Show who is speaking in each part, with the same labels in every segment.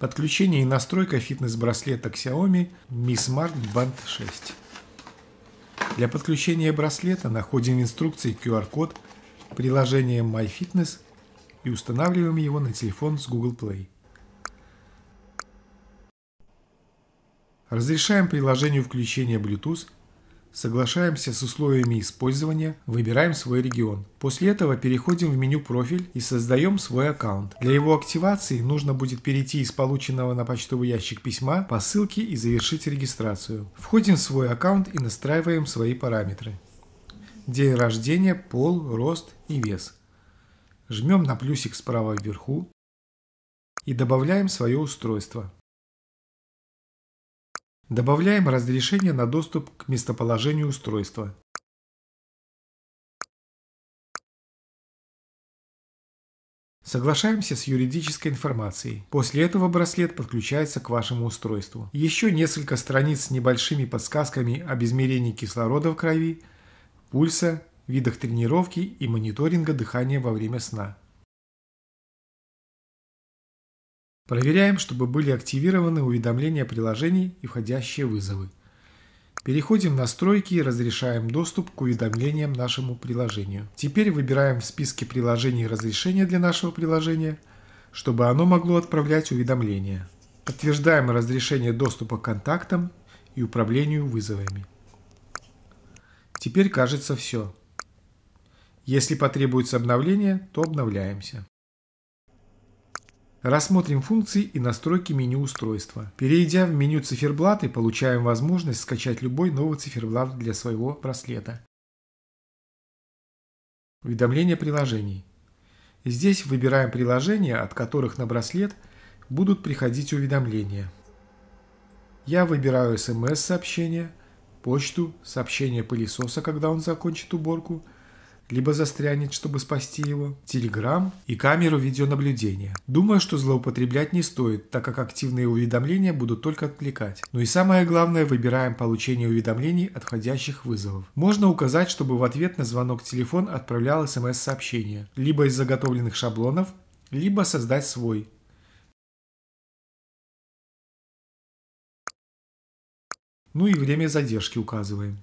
Speaker 1: Подключение и настройка фитнес-браслета Xiaomi Mi Smart Band 6. Для подключения браслета находим в инструкции QR-код приложения MyFitness и устанавливаем его на телефон с Google Play. Разрешаем приложению включения Bluetooth Соглашаемся с условиями использования, выбираем свой регион. После этого переходим в меню «Профиль» и создаем свой аккаунт. Для его активации нужно будет перейти из полученного на почтовый ящик письма по ссылке и завершить регистрацию. Входим в свой аккаунт и настраиваем свои параметры. День рождения, пол, рост и вес. Жмем на плюсик справа вверху
Speaker 2: и добавляем свое устройство. Добавляем разрешение на доступ к местоположению устройства. Соглашаемся с юридической
Speaker 1: информацией. После этого браслет подключается к вашему устройству. Еще несколько страниц с небольшими подсказками об измерении кислорода в крови, пульса, видах тренировки и мониторинга дыхания во время сна. Проверяем, чтобы были активированы уведомления приложений и входящие вызовы. Переходим в настройки и разрешаем доступ к уведомлениям нашему приложению. Теперь выбираем в списке приложений разрешение для нашего приложения, чтобы оно могло отправлять уведомления. Подтверждаем разрешение доступа к контактам и управлению вызовами. Теперь кажется все. Если потребуется обновление, то обновляемся. Рассмотрим функции и настройки меню устройства. Перейдя в меню циферблаты, получаем возможность скачать любой новый циферблат для своего браслета. Уведомления приложений. Здесь выбираем приложения, от которых на браслет будут приходить уведомления. Я выбираю смс-сообщение, почту, сообщение пылесоса, когда он закончит уборку – либо застрянет, чтобы спасти его, телеграм и камеру видеонаблюдения. Думаю, что злоупотреблять не стоит, так как активные уведомления будут только отвлекать. Ну и самое главное, выбираем получение уведомлений от входящих вызовов. Можно указать, чтобы в ответ на звонок телефон
Speaker 2: отправлял смс-сообщение, либо из заготовленных шаблонов, либо создать свой, ну и время задержки указываем.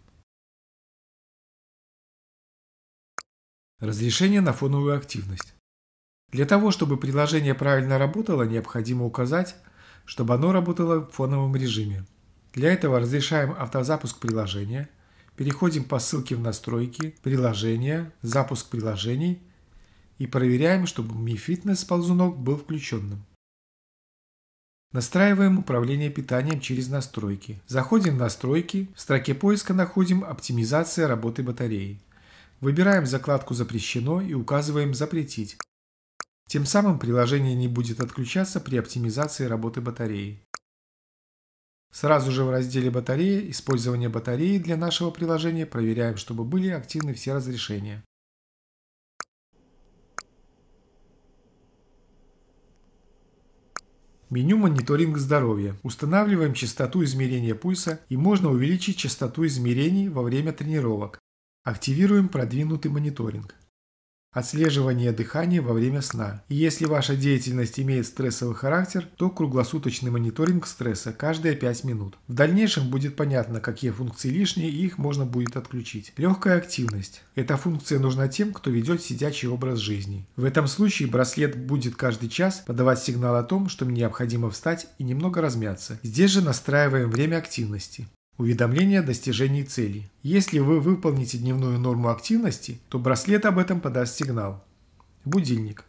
Speaker 2: Разрешение на фоновую активность. Для того, чтобы приложение правильно работало,
Speaker 1: необходимо указать, чтобы оно работало в фоновом режиме. Для этого разрешаем автозапуск приложения, переходим по ссылке в настройки, приложения, запуск приложений и проверяем, чтобы Mi ползунок был включенным. Настраиваем управление питанием через настройки. Заходим в настройки, в строке поиска находим оптимизация работы батареи. Выбираем закладку «Запрещено» и указываем «Запретить». Тем самым приложение не будет отключаться при оптимизации работы батареи. Сразу же в разделе «Батарея» «Использование батареи» для нашего приложения проверяем, чтобы были активны все разрешения. Меню «Мониторинг здоровья». Устанавливаем частоту измерения пульса и можно увеличить частоту измерений во время тренировок. Активируем продвинутый мониторинг. Отслеживание дыхания во время сна. И если ваша деятельность имеет стрессовый характер, то круглосуточный мониторинг стресса каждые 5 минут. В дальнейшем будет понятно, какие функции лишние и их можно будет отключить. Легкая активность. Эта функция нужна тем, кто ведет сидячий образ жизни. В этом случае браслет будет каждый час подавать сигнал о том, что мне необходимо встать и немного размяться. Здесь же настраиваем время активности. Уведомление о достижении цели. Если вы выполните дневную норму активности, то браслет
Speaker 2: об этом подаст сигнал. Будильник.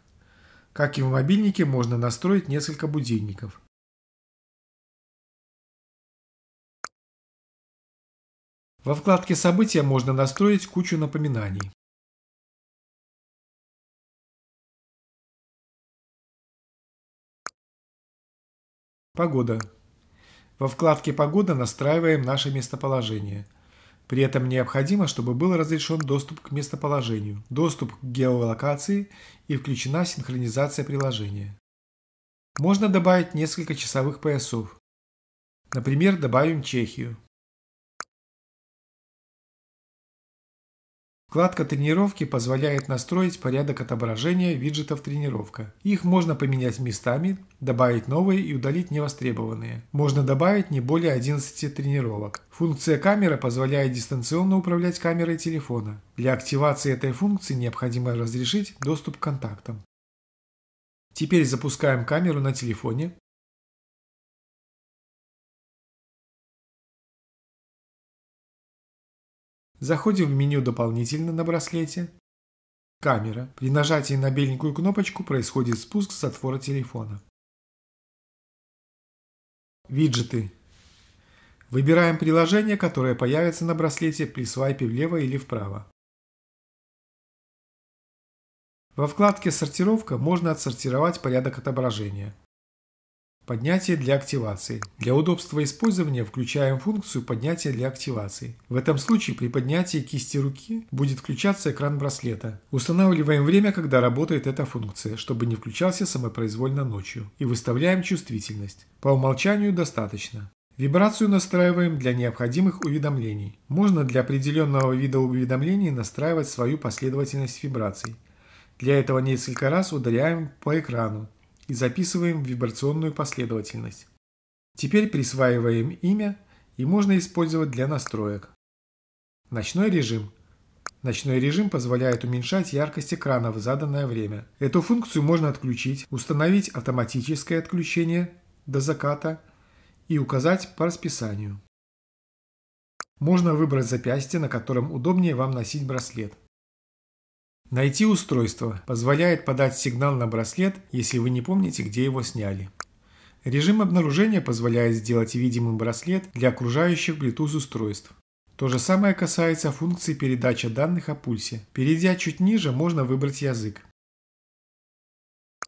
Speaker 2: Как и в мобильнике, можно настроить несколько будильников. Во вкладке «События» можно настроить кучу напоминаний. Погода. Во вкладке «Погода» настраиваем наше
Speaker 1: местоположение. При этом необходимо, чтобы был разрешен доступ к местоположению, доступ к геолокации и включена синхронизация приложения.
Speaker 2: Можно добавить несколько часовых поясов. Например, добавим Чехию. Вкладка «Тренировки» позволяет
Speaker 1: настроить порядок отображения виджетов «Тренировка». Их можно поменять местами, добавить новые и удалить невостребованные. Можно добавить не более 11 тренировок. Функция «Камера» позволяет дистанционно управлять камерой телефона. Для активации этой функции
Speaker 2: необходимо разрешить доступ к контактам. Теперь запускаем камеру на телефоне. Заходим в меню «Дополнительно» на браслете.
Speaker 1: Камера. При нажатии на беленькую кнопочку происходит спуск с отвора телефона.
Speaker 2: Виджеты. Выбираем приложение, которое появится на браслете при свайпе влево или вправо.
Speaker 1: Во вкладке «Сортировка» можно отсортировать порядок отображения. Поднятие для активации. Для удобства использования включаем функцию поднятия для активации. В этом случае при поднятии кисти руки будет включаться экран браслета. Устанавливаем время, когда работает эта функция, чтобы не включался самопроизвольно ночью. И выставляем чувствительность. По умолчанию достаточно. Вибрацию настраиваем для необходимых уведомлений. Можно для определенного вида уведомлений настраивать свою последовательность вибраций. Для этого несколько раз ударяем по экрану, и записываем вибрационную последовательность. Теперь присваиваем имя и можно использовать для настроек. Ночной режим. Ночной режим позволяет уменьшать яркость экрана в заданное время. Эту функцию можно отключить, установить автоматическое отключение до заката и указать по расписанию. Можно выбрать запястье, на котором удобнее вам носить браслет. Найти устройство позволяет подать сигнал на браслет, если вы не помните, где его сняли. Режим обнаружения позволяет сделать видимым браслет для окружающих Bluetooth устройств. То же самое касается функции передачи данных о пульсе. Перейдя чуть ниже, можно выбрать язык.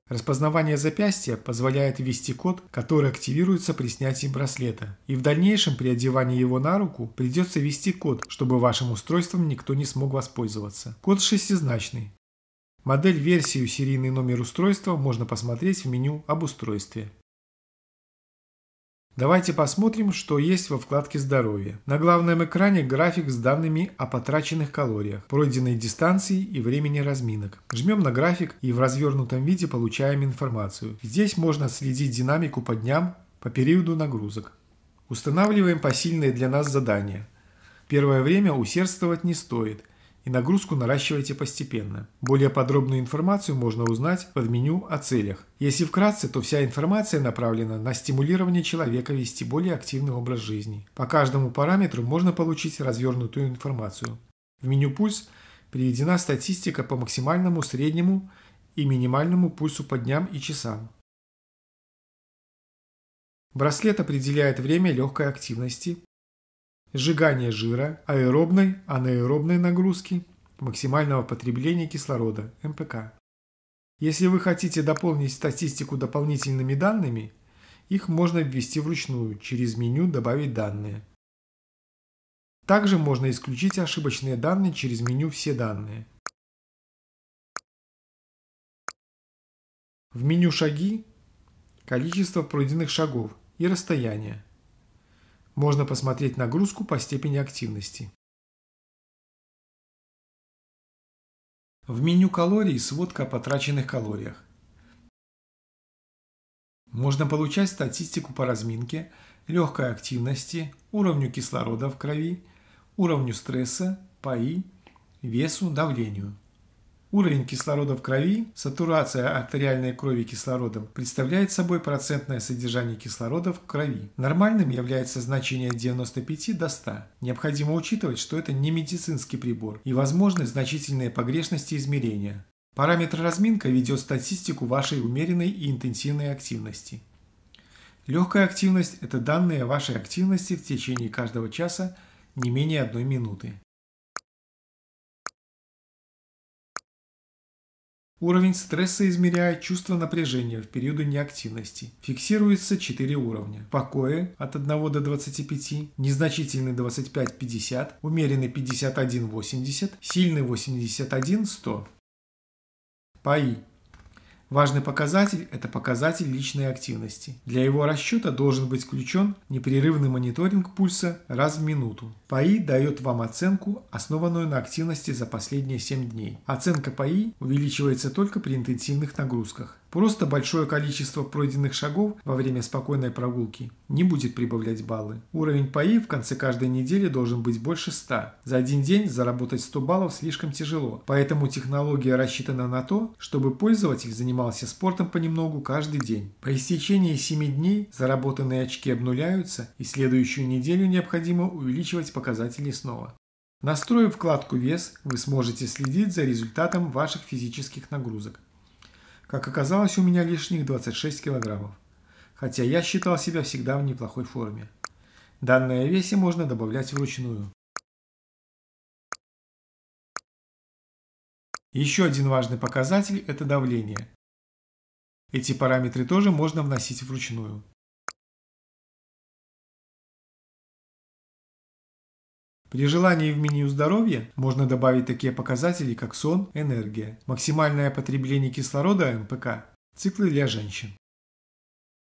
Speaker 1: Распознавание запястья позволяет ввести код, который активируется при снятии браслета. И в дальнейшем при одевании его на руку придется ввести код, чтобы вашим устройством никто не смог воспользоваться. Код шестизначный. Модель версию серийный номер устройства можно посмотреть в меню об устройстве. Давайте посмотрим, что есть во вкладке «Здоровье». На главном экране график с данными о потраченных калориях, пройденной дистанции и времени разминок. Жмем на график и в развернутом виде получаем информацию. Здесь можно следить динамику по дням, по периоду нагрузок. Устанавливаем посильные для нас задания. Первое время усердствовать не стоит и нагрузку наращивайте постепенно. Более подробную информацию можно узнать под меню о целях. Если вкратце, то вся информация направлена на стимулирование человека вести более активный образ жизни. По каждому параметру можно получить развернутую информацию. В меню «Пульс» приведена статистика по максимальному, среднему и минимальному пульсу по дням и часам. Браслет определяет время легкой активности, сжигания жира, аэробной, анаэробной нагрузки, максимального потребления кислорода, МПК. Если вы хотите дополнить статистику дополнительными данными, их можно ввести вручную через меню «Добавить данные».
Speaker 2: Также можно исключить ошибочные данные через меню «Все данные». В меню «Шаги» – количество пройденных шагов и расстояние – можно посмотреть нагрузку по степени активности. В меню калорий сводка о потраченных калориях.
Speaker 1: Можно получать статистику по разминке, легкой активности, уровню кислорода в крови, уровню стресса, ПАИ, весу, давлению. Уровень кислорода в крови, сатурация артериальной крови кислородом, представляет собой процентное содержание кислорода в крови. Нормальным является значение от 95 до 100. Необходимо учитывать, что это не медицинский прибор и возможны значительные погрешности измерения. Параметр разминка ведет статистику вашей умеренной и интенсивной активности. Легкая активность – это данные вашей активности в течение каждого часа
Speaker 2: не менее одной минуты. Уровень стресса измеряет чувство напряжения в периоды неактивности.
Speaker 1: Фиксируется 4 уровня. покое от 1 до 25, незначительный 25-50, умеренный 51-80, сильный 81-100. ПАИ Важный показатель – это показатель личной активности. Для его расчета должен быть включен непрерывный мониторинг пульса раз в минуту. ПАИ дает вам оценку, основанную на активности за последние 7 дней. Оценка ПАИ увеличивается только при интенсивных нагрузках. Просто большое количество пройденных шагов во время спокойной прогулки не будет прибавлять баллы. Уровень ПАИ в конце каждой недели должен быть больше 100. За один день заработать 100 баллов слишком тяжело, поэтому технология рассчитана на то, чтобы пользователь занимался занимался спортом понемногу каждый день. По истечении 7 дней заработанные очки обнуляются, и следующую неделю необходимо увеличивать показатели снова. Настроив вкладку «Вес», вы сможете следить за результатом ваших физических нагрузок. Как оказалось, у меня лишних 26 килограммов,
Speaker 2: хотя я считал себя всегда в неплохой форме. Данное весе можно добавлять вручную. Еще один важный показатель – это давление. Эти параметры тоже можно вносить вручную. При желании в меню здоровья можно добавить такие показатели, как сон, энергия,
Speaker 1: максимальное потребление кислорода МПК, циклы для женщин.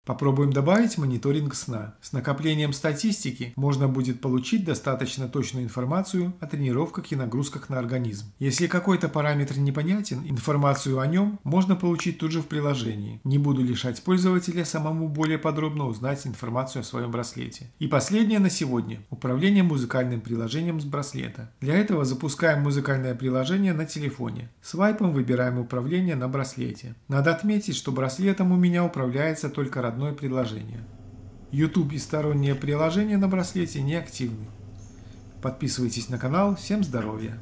Speaker 1: Попробуем добавить мониторинг сна. С накоплением статистики можно будет получить достаточно точную информацию о тренировках и нагрузках на организм. Если какой-то параметр непонятен, информацию о нем можно получить тут же в приложении. Не буду лишать пользователя самому более подробно узнать информацию о своем браслете. И последнее на сегодня – управление музыкальным приложением с браслета. Для этого запускаем музыкальное приложение на телефоне. Свайпом выбираем управление на браслете. Надо отметить, что браслетом у меня управляется только родной родное приложение. YouTube и сторонние приложения на браслете не активны. Подписывайтесь на канал. Всем здоровья!